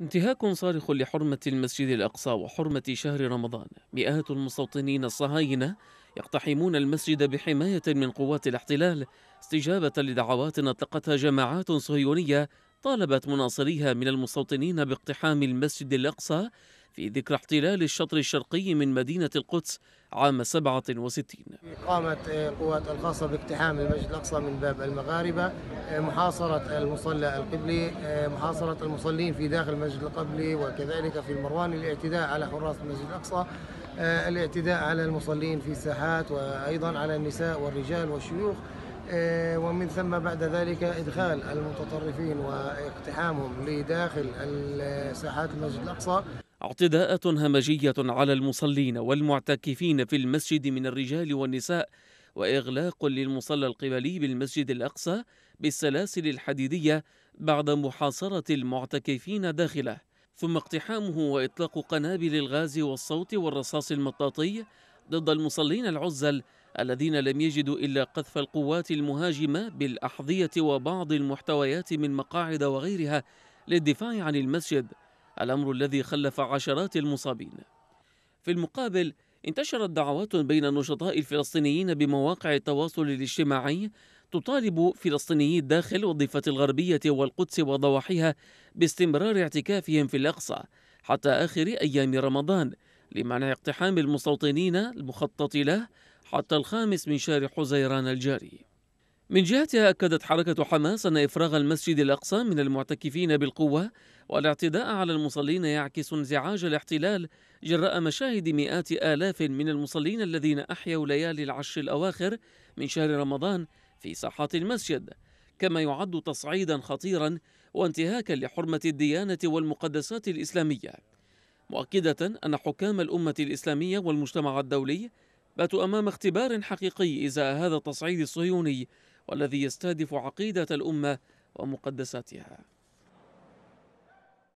انتهاك صارخ لحرمة المسجد الأقصى وحرمة شهر رمضان مئات المستوطنين الصهاينة يقتحمون المسجد بحماية من قوات الاحتلال استجابة لدعوات أطلقتها جماعات صهيونية طالبت مناصريها من المستوطنين باقتحام المسجد الأقصى في ذكرى احتلال الشطر الشرقي من مدينة القدس عام 67 قامت القوات آه، الخاصة باقتحام المسجد الأقصى من باب المغاربة آه، محاصرة المصلى القبلي آه، محاصرة المصلين في داخل المسجد القبلي وكذلك في المروان الاعتداء على حراس المسجد الأقصى الاعتداء على المصلين في الساحات وأيضا على النساء والرجال والشيوخ ومن ثم بعد ذلك إدخال المتطرفين واقتحامهم لداخل ساحات المسجد الأقصى اعتداءات همجية على المصلين والمعتكفين في المسجد من الرجال والنساء وإغلاق للمصلى القبلي بالمسجد الأقصى بالسلاسل الحديدية بعد محاصرة المعتكفين داخله ثم اقتحامه وإطلاق قنابل الغاز والصوت والرصاص المطاطي ضد المصلين العزل الذين لم يجدوا إلا قذف القوات المهاجمة بالأحذية وبعض المحتويات من مقاعد وغيرها للدفاع عن المسجد الأمر الذي خلف عشرات المصابين في المقابل انتشرت دعوات بين النشطاء الفلسطينيين بمواقع التواصل الاجتماعي تطالب فلسطينيي الداخل والضفة الغربية والقدس وضواحيها باستمرار اعتكافهم في الأقصى حتى آخر أيام رمضان لمنع اقتحام المستوطنين المخطط له حتى الخامس من شهر حزيران الجاري من جهتها أكدت حركة حماس أن إفراغ المسجد الأقصى من المعتكفين بالقوة والاعتداء على المصلين يعكس انزعاج الاحتلال جراء مشاهد مئات آلاف من المصلين الذين أحيوا ليالي العشر الأواخر من شهر رمضان في ساحات المسجد كما يعد تصعيدا خطيرا وانتهاكا لحرمة الديانة والمقدسات الإسلامية مؤكدة أن حكام الأمة الإسلامية والمجتمع الدولي باتوا أمام اختبار حقيقي إزاء هذا التصعيد الصهيوني والذي يستهدف عقيدة الأمة ومقدساتها